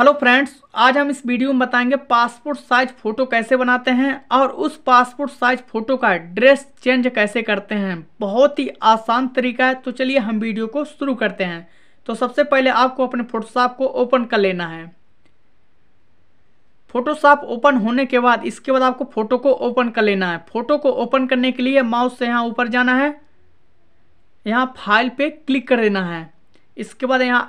hello friends आज हम इस वीडियो में बताएंगे पासपोर्ट साइज फ़ोटो कैसे बनाते हैं और उस पासपोर्ट साइज फ़ोटो का ड्रेस चेंज कैसे करते हैं बहुत ही आसान तरीका है तो चलिए हम वीडियो को शुरू करते हैं तो सबसे पहले आपको अपने फोटोशॉप को ओपन कर लेना है फोटोशॉप ओपन होने के बाद इसके बाद आपको फ़ोटो को ओपन कर लेना है फ़ोटो को ओपन करने के लिए माउस से यहाँ ऊपर जाना है यहाँ फाइल पे क्लिक कर देना है इसके बाद यहाँ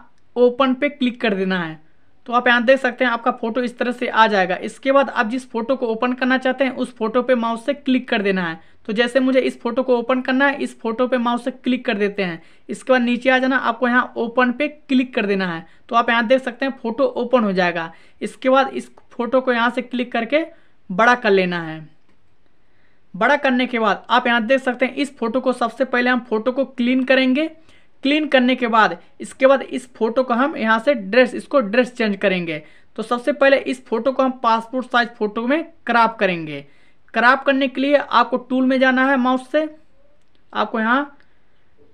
ओपन पे क्लिक कर देना है तो आप यहाँ देख सकते हैं आपका फोटो इस तरह से आ जाएगा इसके बाद आप जिस फोटो को ओपन करना चाहते हैं उस फोटो पे माउस से क्लिक कर देना है तो जैसे मुझे इस फोटो को ओपन करना है इस फोटो पे माउस से क्लिक कर देते हैं इसके बाद नीचे आ जाना आपको यहाँ ओपन पे क्लिक कर देना है तो आप यहाँ देख सकते हैं फोटो ओपन हो जाएगा इसके बाद इस फोटो को यहाँ से क्लिक करके बड़ा कर लेना है बड़ा करने के बाद आप यहाँ देख सकते हैं इस फोटो को सबसे पहले हम फोटो को क्लीन करेंगे क्लीन करने के बाद इसके बाद इस फोटो को हम यहाँ से ड्रेस इसको ड्रेस चेंज करेंगे तो सबसे पहले इस फोटो को हम पासपोर्ट साइज फोटो में क्राप करेंगे क्राप करने के लिए आपको टूल में जाना है माउस से आपको यहाँ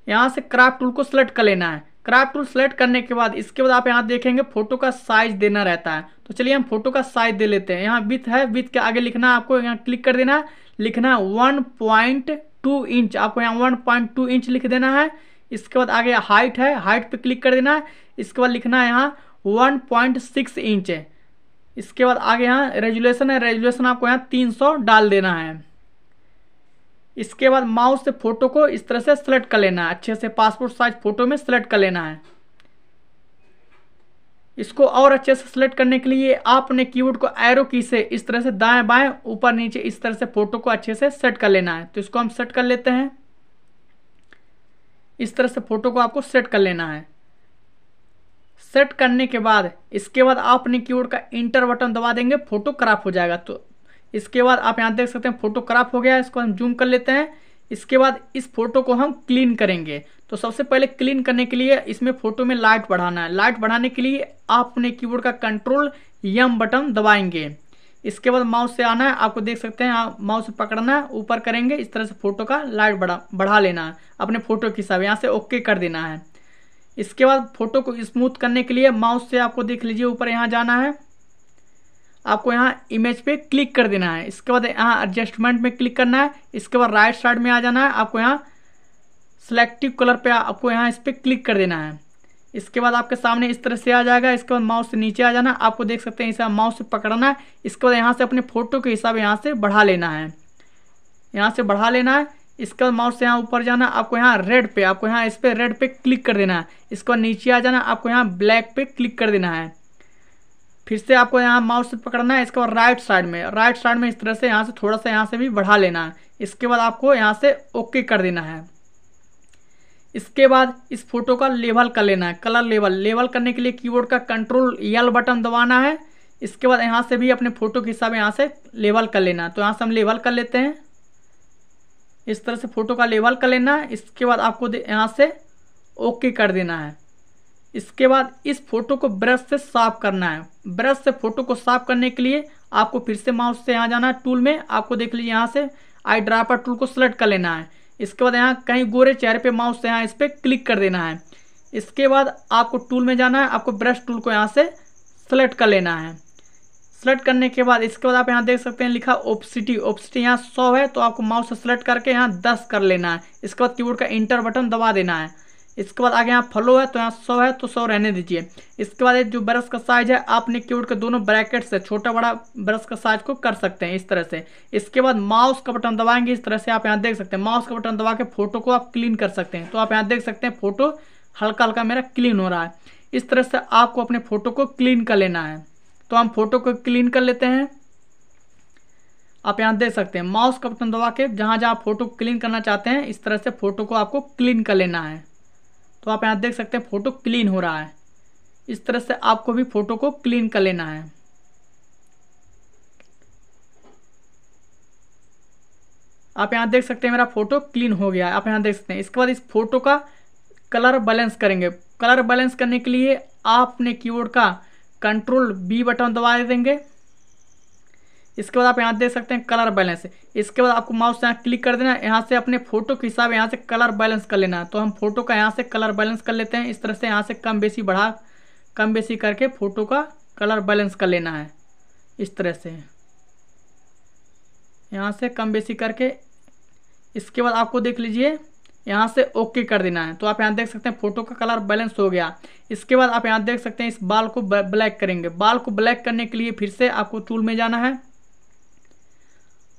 यहाँ से क्राप टूल को सेलेक्ट कर लेना है क्राप टूल सेलेक्ट करने के बाद इसके बाद आप यहाँ देखेंगे फोटो का साइज देना रहता है तो चलिए हम फोटो का साइज दे लेते हैं यहाँ विथ है विथ के आगे लिखना है आपको यहाँ क्लिक कर देना है लिखना है वन पॉइंट टू इंच आपको यहाँ वन पॉइंट टू इंच लिख देना है इसके बाद आगे हाइट है हाइट पे क्लिक कर देना है इसके बाद लिखना है यहाँ वन पॉइंट सिक्स इंच है इसके बाद आगे यहाँ रेजुलेशन है रेजुलेशन आपको यहाँ तीन सौ डाल देना है इसके बाद माउस से फ़ोटो को इस तरह से सेलेक्ट कर लेना है अच्छे से पासपोर्ट साइज फ़ोटो में सेलेक्ट कर लेना है इसको और अच्छे से सेलेक्ट करने के लिए आपने कीबोर्ड को एरो की से इस तरह से दाएं बाएं ऊपर नीचे इस तरह से फ़ोटो को अच्छे से सेट कर लेना है तो इसको हम सेट कर लेते हैं इस तरह से फ़ोटो को आपको सेट कर लेना है सेट करने के बाद इसके बाद आप अपने कीबोर्ड का इंटर बटन दबा देंगे फ़ोटो क्राफ हो जाएगा तो इसके बाद आप यहाँ देख सकते हैं फ़ोटो क्राफ हो गया इसको हम जूम कर लेते हैं इसके बाद इस फोटो को हम क्लीन करेंगे तो सबसे पहले क्लीन करने के लिए इसमें फ़ोटो में लाइट बढ़ाना है लाइट बढ़ाने के लिए आप अपने कीबोर्ड का कंट्रोल यम बटन दबाएंगे इसके बाद माउस से आना है आपको देख सकते हैं माउस पकड़ना है ऊपर करेंगे इस तरह से फोटो का लाइट बढ़ा बढ़ा लेना है अपने फ़ोटो के हिसाब यहाँ से ओके कर देना है इसके बाद फ़ोटो को स्मूथ करने के लिए माउस से आपको देख लीजिए ऊपर यहाँ जाना है आपको यहाँ इमेज पे क्लिक कर देना है इसके बाद यहाँ एडजस्टमेंट में क्लिक करना है इसके बाद राइट साइड में आ जाना है आपको यहाँ सेलेक्टिव कलर पे आपको यहाँ इस पर क्लिक कर देना है इसके बाद आपके सामने इस तरह से आ जाएगा इसके बाद माउस से नीचे आ जाना आपको देख सकते हैं इसे माउस से पकड़ना है इसके बाद यहाँ से अपने फोटो के हिसाब यहाँ से बढ़ा लेना है यहाँ से बढ़ा लेना है इसके बाद माउस से यहाँ ऊपर जाना आपको यहाँ रेड पे आपको यहाँ इस पर रेड पे क्लिक कर देना है इसके बाद नीचे आ जाना आपको यहाँ ब्लैक पे क्लिक कर देना है फिर से आपको यहाँ माउस से पकड़ना है इसके बाद राइट साइड में राइट साइड में इस तरह से यहाँ से थोड़ा सा यहाँ से भी बढ़ा लेना है इसके बाद आपको यहाँ से ओके कर देना है इसके बाद इस फोटो का लेवल कर लेना है कलर लेवल लेवल करने के लिए कीबोर्ड का कंट्रोल यल बटन दबाना है इसके बाद यहाँ से भी अपने फ़ोटो के हिसाब यहाँ से लेवल कर लेना है तो यहाँ से हम लेवल कर लेते हैं इस तरह से फ़ोटो का लेवल कर लेना है इसके बाद आपको यहाँ से ओके कर देना है इसके बाद इस फोटो को ब्रश से साफ करना है ब्रश से फ़ोटो को साफ करने के लिए आपको फिर से माउस से यहाँ जाना है टूल में आपको देख लीजिए यहाँ से आई ड्रापर टूल को सेलेक्ट कर लेना है इसके बाद यहाँ कहीं गोरे चेहरे पे माउस से यहाँ इस पर क्लिक कर देना है इसके बाद आपको टूल में जाना है आपको ब्रश टूल को यहाँ से सेलेक्ट कर लेना है सेलेक्ट करने के बाद इसके बाद आप यहाँ देख सकते हैं लिखा ओपसिटी ओपसिटी यहाँ सौ है तो आपको माउस से सेलेक्ट करके यहाँ दस कर लेना है इसके बाद कीबोर्ड का इंटर बटन दबा देना है इसके बाद आगे यहाँ फलो है तो यहाँ सौ है तो सौ रहने दीजिए इसके बाद जो ब्रश का साइज है आप कीबोर्ड के दोनों ब्रैकेट से छोटा बड़ा ब्रश का साइज को कर सकते हैं इस तरह से इसके बाद माउस का बटन दबाएंगे इस तरह से आप यहाँ देख सकते हैं माउस का बटन दबा के फोटो को आप क्लीन कर सकते हैं तो आप यहाँ देख सकते हैं फोटो हल्का हल्का मेरा क्लीन हो रहा है इस तरह से आपको अपने फोटो को क्लीन कर लेना है तो हम फोटो को क्लीन कर लेते हैं आप यहाँ देख सकते हैं माउस का बटन दबा के जहाँ जहाँ फोटो क्लीन करना चाहते हैं इस तरह से फोटो को आपको क्लीन कर लेना है तो आप यहाँ देख सकते हैं फ़ोटो क्लीन हो रहा है इस तरह से आपको भी फ़ोटो को क्लीन कर लेना है आप यहाँ देख सकते हैं मेरा फ़ोटो क्लीन हो गया है आप यहाँ देख सकते हैं इसके बाद इस फोटो का कलर बैलेंस करेंगे कलर बैलेंस करने के लिए आप अपने कीबोर्ड का कंट्रोल बी बटन दबा देंगे इसके बाद आप यहाँ देख सकते हैं कलर बैलेंस इसके बाद आपको माउस यहाँ क्लिक कर देना यहाँ से अपने फोटो के हिसाब यहाँ से कलर बैलेंस कर लेना है तो हम फोटो का यहाँ से कलर बैलेंस कर लेते हैं इस तरह से यहाँ से कम बेसी बढ़ा कम बेसी करके फ़ोटो का कलर बैलेंस कर लेना है इस तरह से यहाँ से कम बेसी करके इसके बाद आपको देख लीजिए यहाँ से ओके कर देना है तो आप यहाँ देख सकते हैं फोटो का कलर बैलेंस हो गया इसके बाद आप यहाँ देख सकते हैं इस बाल को ब्लैक करेंगे बाल को ब्लैक करने के लिए फिर से आपको टूल में जाना है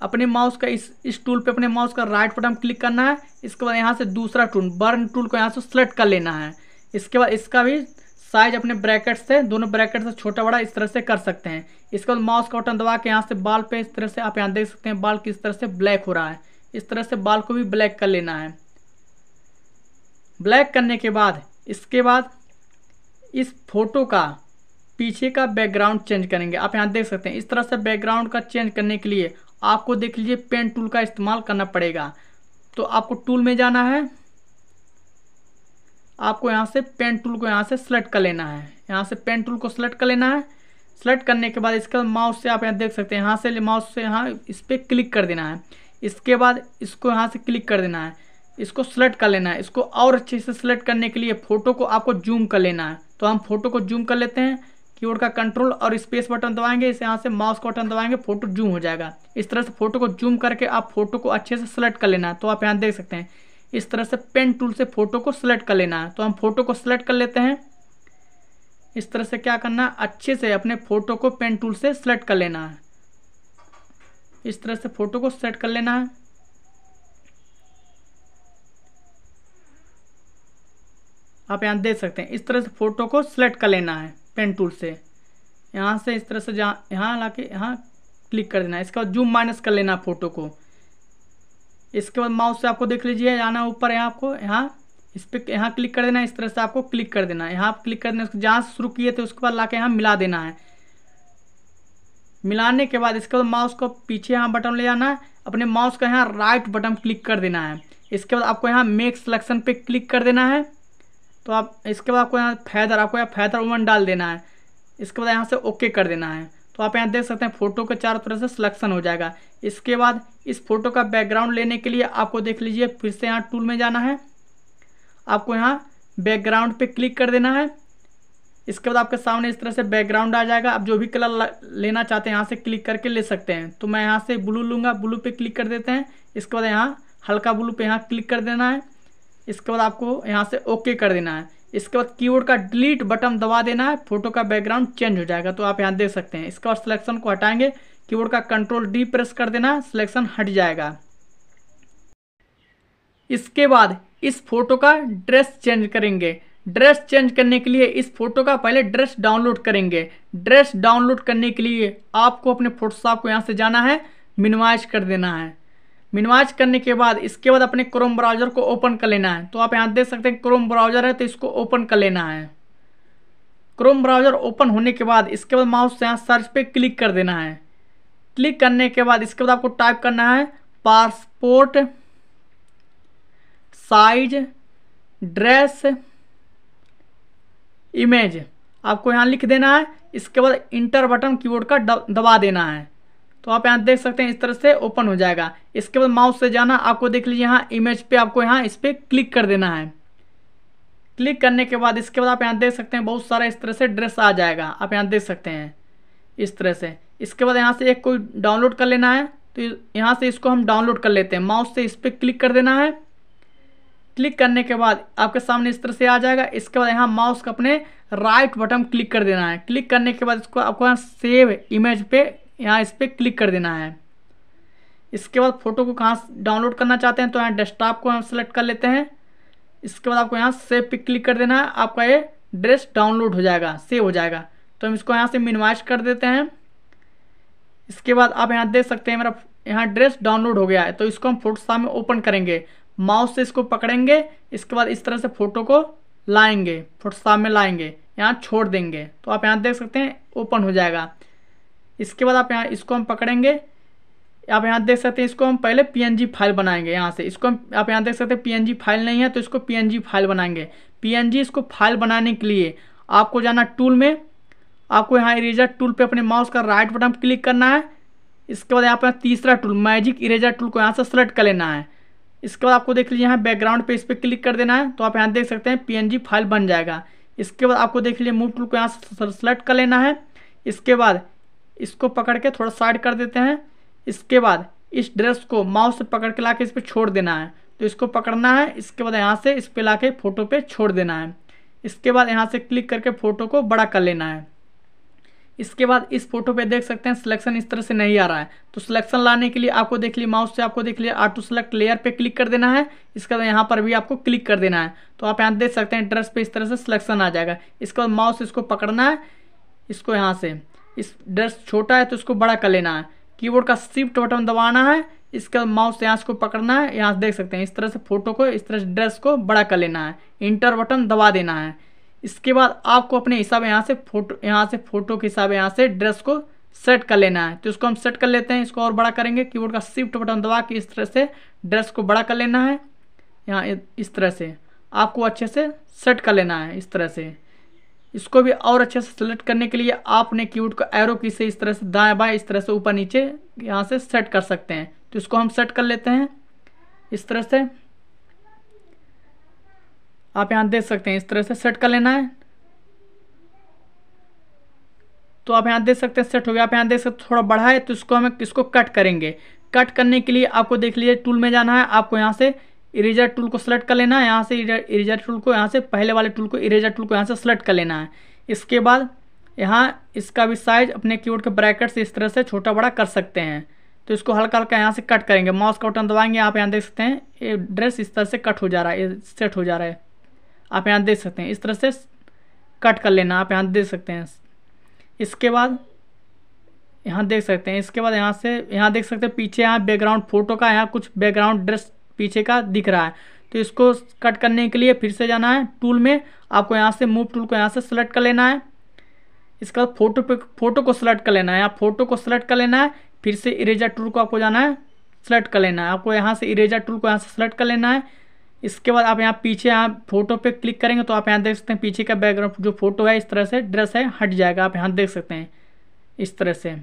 अपने माउस का इस इस टूल पे अपने माउस का राइट बटन क्लिक करना है इसके बाद यहाँ से दूसरा टूल बर्न टूल को यहाँ से सेलेक्ट कर लेना है इसके बाद इसका भी साइज अपने ब्रैकेट से दोनों ब्रैकेट से छोटा बड़ा इस तरह से कर सकते हैं इसके बाद माउस का बटन दबा के यहाँ से बाल पे इस तरह से आप यहाँ देख सकते हैं बाल किस तरह से ब्लैक हो रहा है इस तरह से बाल को भी ब्लैक कर लेना है ब्लैक करने के बाद इसके बाद इस फोटो का पीछे का बैकग्राउंड चेंज करेंगे आप यहाँ देख सकते हैं इस तरह से बैकग्राउंड का चेंज करने के लिए आपको देख लीजिए पेन टूल का इस्तेमाल करना पड़ेगा तो आपको टूल में जाना है आपको यहाँ से पेन टूल को यहाँ से सेलेक्ट कर लेना है यहाँ से पेन टूल को सेलेक्ट कर लेना है सेलेक्ट करने के बाद इसका माउस से आप यहाँ देख सकते हैं यहाँ से माउस से यहाँ इस पर क्लिक कर देना है इसके बाद इसको यहाँ से क्लिक कर देना है इसको सेलेक्ट कर लेना है इसको और अच्छे से सेलेक्ट करने के लिए फ़ोटो को आपको जूम कर लेना है तो हम फोटो को जूम कर लेते हैं कीबोर्ड का कंट्रोल और स्पेस बटन दबाएंगे इसे यहाँ से माउस का बटन दबाएंगे फोटो जूम हो जाएगा इस तरह से फोटो को जूम करके आप फोटो को अच्छे से सेलेक्ट कर लेना तो आप यहाँ देख सकते हैं इस तरह से पेन टूल से फोटो को सिलेक्ट कर लेना है तो हम फोटो को सिलेक्ट कर लेते हैं इस तरह से क्या करना अच्छे से अपने फ़ोटो को पेन टूल से सिलेक्ट कर लेना है इस तरह से फ़ोटो को सेलेक्ट कर लेना है आप यहां देख सकते हैं इस तरह से फ़ोटो को सिलेक्ट कर लेना है पेन टूल से यहाँ से इस तरह से जहाँ यहाँ ला के यहाँ क्लिक कर देना इसके बाद जूम माइनस कर लेना फ़ोटो को इसके बाद माउस से आपको देख लीजिए जाना ऊपर यहाँ आपको यहाँ इस पर यहाँ क्लिक कर देना इस तरह से आपको क्लिक कर देना है यहाँ आप क्लिक कर देना जहाँ से शुरू किए थे उसके बाद ला के यहाँ मिला देना है मिलाने के बाद इसके बाद माउस को पीछे यहाँ बटन ले जाना है अपने माउस का यहाँ राइट बटन क्लिक कर देना है इसके बाद आपको यहाँ मेक सिलेक्शन पे क्लिक कर देना है तो आप इसके बाद आपको यहाँ फैदर आपको यहाँ फैदर वन डाल देना है इसके बाद यहाँ से ओके कर देना है तो आप यहाँ देख सकते हैं फ़ोटो के चारों तरफ से सिलेक्शन हो जाएगा इसके बाद इस फोटो का बैकग्राउंड लेने के लिए आपको देख लीजिए फिर से यहाँ टूल में जाना है आपको यहाँ बैकग्राउंड पे क्लिक कर देना है इसके बाद आपके सामने इस तरह से बैकग्राउंड आ जाएगा आप जो भी कलर लेना चाहते हैं यहाँ से क्लिक करके ले सकते हैं तो मैं यहाँ से ब्लू लूँगा ब्लू पे क्लिक कर देते हैं इसके बाद यहाँ हल्का ब्लू पे यहाँ क्लिक कर देना है इसके बाद आपको यहाँ से ओके कर देना है इसके बाद कीबोर्ड का डिलीट बटन दबा देना है फोटो का बैकग्राउंड चेंज हो जाएगा तो आप यहाँ देख सकते हैं इसके बाद सिलेक्शन को हटाएंगे कीबोर्ड का कंट्रोल डी प्रेस कर देना है सिलेक्शन हट जाएगा इसके बाद इस फोटो का ड्रेस चेंज करेंगे ड्रेस चेंज करने के लिए इस फोटो का पहले ड्रेस डाउनलोड करेंगे ड्रेस डाउनलोड करने के लिए आपको अपने फोटोशॉप को यहाँ से जाना है मिनिमाइज कर देना है मिनवाज करने के बाद इसके बाद अपने क्रोम ब्राउज़र को ओपन कर लेना है तो आप यहाँ देख सकते हैं क्रोम ब्राउज़र है तो इसको ओपन कर लेना है क्रोम ब्राउज़र ओपन होने के बाद इसके बाद माउस से यहाँ सर्च पे क्लिक कर देना है क्लिक करने के बाद इसके बाद आपको टाइप करना है पासपोर्ट साइज ड्रेस इमेज आपको यहाँ लिख देना है इसके बाद इंटर बटन कीबोर्ड का दबा देना है तो आप यहाँ देख सकते हैं इस तरह से ओपन हो जाएगा इसके बाद माउस से जाना आपको देख लीजिए यहाँ इमेज पे आपको यहाँ इस पर क्लिक कर देना है क्लिक करने के बाद इसके बाद आप यहाँ देख सकते हैं बहुत सारा इस तरह से ड्रेस आ जाएगा आप यहाँ देख सकते हैं इस तरह से इसके बाद यहाँ से एक कोई डाउनलोड कर लेना है तो यहाँ से इसको हम डाउनलोड कर लेते हैं माउस से इस पर क्लिक कर देना है क्लिक करने के बाद आपके सामने इस तरह से आ जाएगा इसके बाद यहाँ माउस का अपने राइट बटन क्लिक कर देना है क्लिक करने के बाद इसको आपको यहाँ सेव इमेज पे यहाँ इस पर क्लिक कर देना है इसके बाद फ़ोटो को कहाँ डाउनलोड करना चाहते हैं तो यहाँ डेस्कटॉप को हम सेलेक्ट कर लेते हैं इसके बाद आपको यहाँ सेव पे क्लिक कर देना है आपका ये ड्रेस डाउनलोड हो जाएगा सेव हो जाएगा तो हम इसको यहाँ से मिनिमाइज कर देते हैं इसके बाद आप यहाँ देख सकते हैं मेरा यहाँ ड्रेस डाउनलोड हो गया है तो इसको हम फोटोशॉप में ओपन करेंगे माउस से इसको पकड़ेंगे इसके बाद इस तरह से फ़ोटो को लाएंगे फोटोशॉप में लाएंगे यहाँ छोड़ देंगे तो आप यहाँ देख सकते हैं ओपन हो जाएगा इसके बाद आप यहाँ इसको हम पकड़ेंगे आप यहाँ देख सकते हैं इसको हम पहले पी फाइल बनाएंगे यहाँ से इसको हम आप यहाँ देख सकते हैं पी फाइल नहीं है तो इसको पी फाइल बनाएंगे पी इसको फाइल बनाने के लिए आपको जाना टूल में आपको यहाँ इरेजर टूल पे अपने माउस का राइट बटन क्लिक करना है इसके बाद यहाँ पर तीसरा टूल मैजिक इरेजर टूल को यहाँ से सेलेक्ट कर लेना है इसके बाद आपको देख लीजिए यहाँ बैकग्राउंड पे इस पर क्लिक कर देना है तो आप यहाँ देख सकते हैं पीएनजी फाइल बन जाएगा इसके बाद आपको देख लीजिए मूव टूल को यहाँ से सेलेक्ट कर लेना है इसके बाद इसको पकड़ के थोड़ा साइड कर देते हैं इसके बाद इस ड्रेस को माउस से पकड़ के ला के इस पर छोड़ देना है तो इसको पकड़ना है इसके बाद यहाँ से इस पर ला के फ़ोटो पर छोड़ देना है इसके बाद यहाँ से क्लिक करके फ़ोटो को बड़ा कर लेना है इसके बाद इस फोटो पे देख सकते हैं सिलेक्शन इस तरह से नहीं आ रहा है तो सिलेक्शन लाने के लिए आपको देख लिए माउस से आपको देख लिए आटो टू सेलेक्ट लेयर पे क्लिक कर देना है इसके बाद यहाँ पर भी आपको क्लिक कर देना है तो आप यहाँ देख सकते हैं ड्रेस पे इस तरह से सिलेक्शन आ जाएगा इसके बाद माउस इसको पकड़ना है इसको यहाँ से इस ड्रेस छोटा है तो इसको बड़ा कर लेना है कीबोर्ड का शिफ्ट बटन दबाना है इसका माउस यहाँ इसको पकड़ना है यहाँ से देख सकते हैं इस तरह से फोटो को इस तरह से ड्रेस को बड़ा कर लेना है इंटर बटन दबा देना है इसके बाद आपको अपने हिसाब यहाँ से फोटो यहाँ से फोटो के हिसाब यहाँ से ड्रेस को सेट कर लेना है तो इसको हम सेट कर लेते हैं इसको और बड़ा करेंगे कीबोर्ड का शिफ्ट बटन दबा के इस तरह से ड्रेस को बड़ा कर लेना है यहाँ इस तरह से आपको अच्छे से सेट कर लेना है इस तरह से इसको भी और अच्छे से सेलेक्ट करने के लिए आपने कीवर्ड को एरो की से इस तरह से दाएं बाएं इस तरह से ऊपर नीचे यहाँ से सेट कर सकते हैं तो इसको हम सेट कर लेते हैं इस तरह से आप यहाँ देख सकते हैं इस तरह से सेट कर लेना है तो आप यहाँ देख सकते हैं सेट हो गया आप यहाँ देख सकते थोड़ा बढ़ा है तो इसको हमें इसको कट करेंगे कट करने के लिए आपको देख लीजिए टूल में जाना है आपको यहाँ से इरेजर टूल को सेलेक्ट कर लेना है यहाँ से इरेजर टूल को यहाँ से पहले वाले टूल को इरेजर टूल को यहाँ से सेलेक्ट कर लेना है इसके बाद यहाँ इसका भी साइज अपने कीबोर्ड के ब्रैकेट से इस तरह से छोटा बड़ा कर सकते हैं तो इसको हल्का हल्का यहाँ से कट करेंगे माउस का बटन दबाएंगे आप यहाँ देख सकते हैं ये ड्रेस इस तरह से कट हो जा रहा है सेट हो जा रहा है आप यहाँ देख सकते हैं इस तरह से कट कर लेना आप यहाँ देख सकते हैं इसके बाद यहाँ देख सकते हैं इसके बाद यहाँ से यहाँ देख सकते हैं पीछे यहाँ बैकग्राउंड फ़ोटो का यहाँ कुछ बैकग्राउंड ड्रेस पीछे का दिख रहा है तो इसको कट करने के लिए फिर से जाना है टूल में आपको यहाँ से मूव टूल को यहाँ से सेलेक्ट कर लेना है इसके बाद फोटो पे फोटो को सेलेक्ट कर लेना है आप फोटो को सेलेक्ट कर लेना है फिर से इरेजर टूल को आपको जाना है सेलेक्ट कर लेना है आपको यहाँ से इरेजर टूल को यहाँ से सेलेक्ट कर लेना है इसके बाद आप यहाँ पीछे यहाँ फोटो पे क्लिक करेंगे तो आप यहाँ देख सकते हैं पीछे का बैकग्राउंड जो फोटो है इस तरह से ड्रेस है हट जाएगा आप यहाँ देख सकते हैं इस तरह से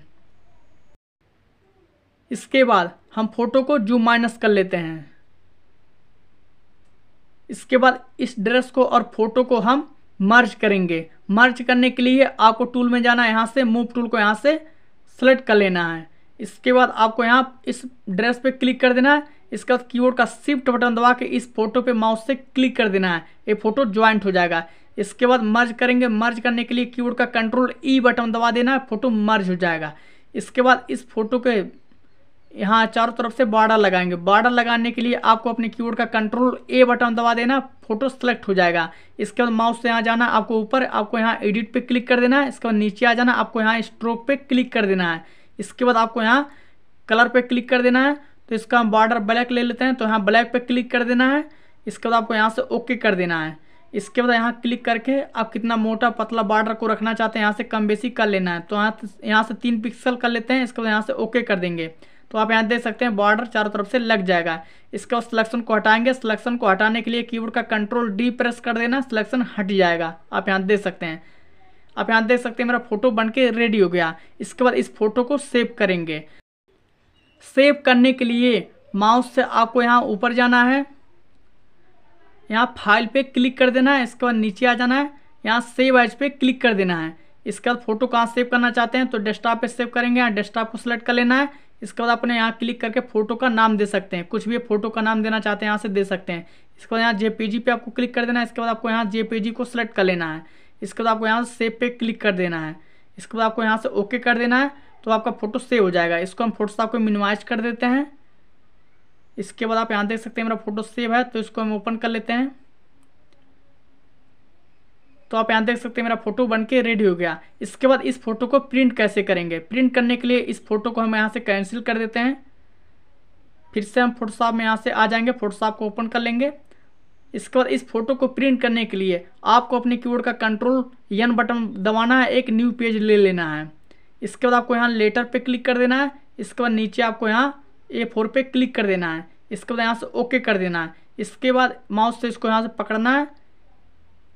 इसके बाद हम फोटो को जूम माइनस कर लेते हैं इसके बाद इस ड्रेस को और फोटो को हम मर्ज करेंगे मर्ज करने के लिए आपको टूल में जाना है यहाँ से मूव टूल को यहाँ से सेलेक्ट कर लेना है इसके बाद आपको यहाँ इस ड्रेस पे क्लिक कर देना है इसके बाद कीबोर्ड का शिफ्ट बटन दबा के इस फोटो पे माउस से क्लिक कर देना है ये फोटो ज्वाइंट हो जाएगा इसके बाद मर्ज करेंगे मर्ज करने के लिए कीबोर्ड का कंट्रोल ई बटन दबा देना है फोटो मर्ज हो जाएगा इसके बाद इस फोटो के यहाँ चारों तरफ से बार्डर लगाएंगे बार्डर लगाने के लिए आपको अपने कीबोर्ड का कंट्रोल ए बटन दबा देना फोटो सेलेक्ट हो जाएगा इसके बाद माउस से यहाँ जाना आपको ऊपर आपको यहाँ एडिट पे क्लिक कर देना है इसके बाद नीचे आ जाना आपको यहाँ स्ट्रोक पे क्लिक कर देना है इसके बाद आपको यहाँ कलर पे क्लिक कर देना है तो इसका हम बॉर्डर ब्लैक ले लेते हैं तो यहाँ ब्लैक पे क्लिक कर देना है इसके बाद आपको यहाँ से ओके कर देना है इसके बाद यहाँ क्लिक करके आप कितना मोटा पतला बॉर्डर को रखना चाहते हैं यहाँ से कम बेसी कर लेना है तो यहाँ यहाँ से तीन पिक्सल कर लेते हैं इसके बाद यहाँ से ओके कर देंगे तो आप यहाँ देख सकते हैं बॉर्डर चारों तरफ से लग जाएगा इसका सिलेक्शन को हटाएंगे सिलेक्शन को हटाने के लिए कीबोर्ड का कंट्रोल डी प्रेस कर देना सिलेक्शन हट जाएगा आप यहाँ देख सकते हैं आप यहाँ देख सकते हैं मेरा फोटो बन के रेडी हो गया इसके बाद इस फोटो को सेव करेंगे सेव करने के लिए माउस से आपको यहाँ ऊपर जाना है यहाँ फाइल पे क्लिक कर देना है इसके बाद नीचे आ जाना है यहाँ सेव एज पे क्लिक कर देना है इसके बाद फोटो कहाँ सेव करना चाहते हैं तो डेस्कटॉप पे सेव करेंगे यहाँ डेस्कटॉप को सिलेक्ट कर लेना है इसके बाद अपने यहाँ क्लिक करके फोटो का नाम दे सकते हैं कुछ भी फोटो का नाम देना चाहते हैं यहाँ से दे सकते हैं इसके बाद यहाँ जेपीजी पे आपको क्लिक कर देना है इसके बाद आपको यहाँ जेपीजी को सिलेक्ट कर लेना है इसके बाद आपको यहाँ सेव पे क्लिक कर देना है इसके बाद आपको यहाँ से ओके कर देना है तो आपका फ़ोटो सेव हो जाएगा इसको हम फोटोशॉप को मिनिमाइज कर देते हैं इसके बाद आप यहाँ देख सकते हैं मेरा फ़ोटो सेव है तो इसको हम ओपन कर लेते हैं तो आप यहाँ देख सकते हैं मेरा फोटो बन के रेडी हो गया इसके बाद इस फोटो को प्रिंट कैसे करेंगे प्रिंट करने के लिए इस फोटो को हम यहाँ से कैंसिल कर देते हैं फिर से हम फोटोशॉप में यहाँ से आ जाएंगे फोटोशॉप को ओपन कर लेंगे इसके बाद इस फोटो को प्रिंट करने के लिए आपको अपने कीबोर्ड का कंट्रोल यन बटन दबाना है एक न्यू पेज ले लेना है इसके बाद आपको यहाँ लेटर पे क्लिक कर देना है इसके बाद नीचे आपको यहाँ ए फोर पे क्लिक कर देना है इसके बाद यहाँ से ओके कर देना है इसके बाद माउस से इसको यहाँ से पकड़ना है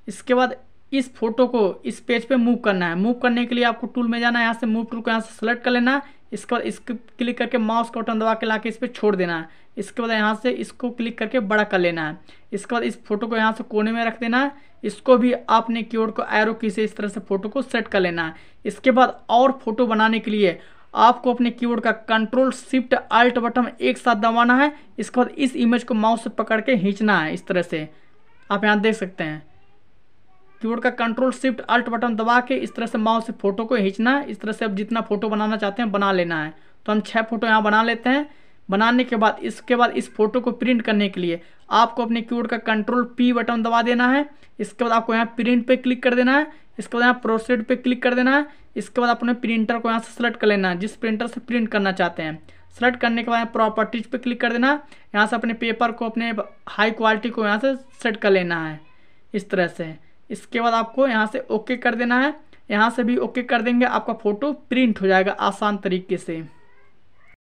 इसके बाद इस फोटो को इस पेज पे मूव करना है मूव करने के लिए आपको टूल में जाना है यहाँ से मूव टूल को यहाँ से सेलेक्ट कर लेना है इसके बाद इसको क्लिक करके माउस का बटन दबा के ला के इस पर छोड़ देना है इसके बाद यहाँ से इसको क्लिक करके बड़ा कर लेना है इसके बाद इस फोटो को यहाँ से कोने में रख देना है इसको भी आपने कीवर्ड को एरो की से इस तरह से फ़ोटो को सेट कर लेना है इसके बाद और फोटो बनाने के लिए आपको अपने कीबोर्ड का कंट्रोल शिफ्ट अल्ट बटन एक साथ दबाना है इसके बाद इस इमेज को माउस से पकड़ के खींचना है इस तरह से आप यहाँ देख सकते हैं कीबोर्ड का कंट्रोल शिफ्ट अल्ट बटन दबा के इस तरह से माउस से फोटो को खींचना है इस तरह से अब जितना फोटो बनाना चाहते हैं बना लेना है तो हम छः फोटो यहाँ बना लेते हैं बनाने के बाद इसके बाद इस फोटो को प्रिंट करने के लिए आपको अपने कीबोर्ड का कंट्रोल पी बटन दबा देना है इसके बाद आपको यहाँ प्रिंट पे क्लिक कर देना है इसके बाद यहाँ प्रोसेड पे क्लिक कर देना है इसके बाद अपने प्रिंटर को यहाँ से सेलेक्ट कर लेना है जिस प्रिंटर से प्रिंट करना चाहते हैं सेलेक्ट करने के बाद यहाँ प्रॉपर्टीज पे क्लिक कर देना है यहाँ से अपने पेपर को अपने हाई क्वालिटी को यहाँ से सेट कर लेना है इस तरह से इसके बाद आपको यहाँ से ओके कर देना है यहाँ से भी ओके कर देंगे आपका फ़ोटो प्रिंट हो जाएगा आसान तरीके से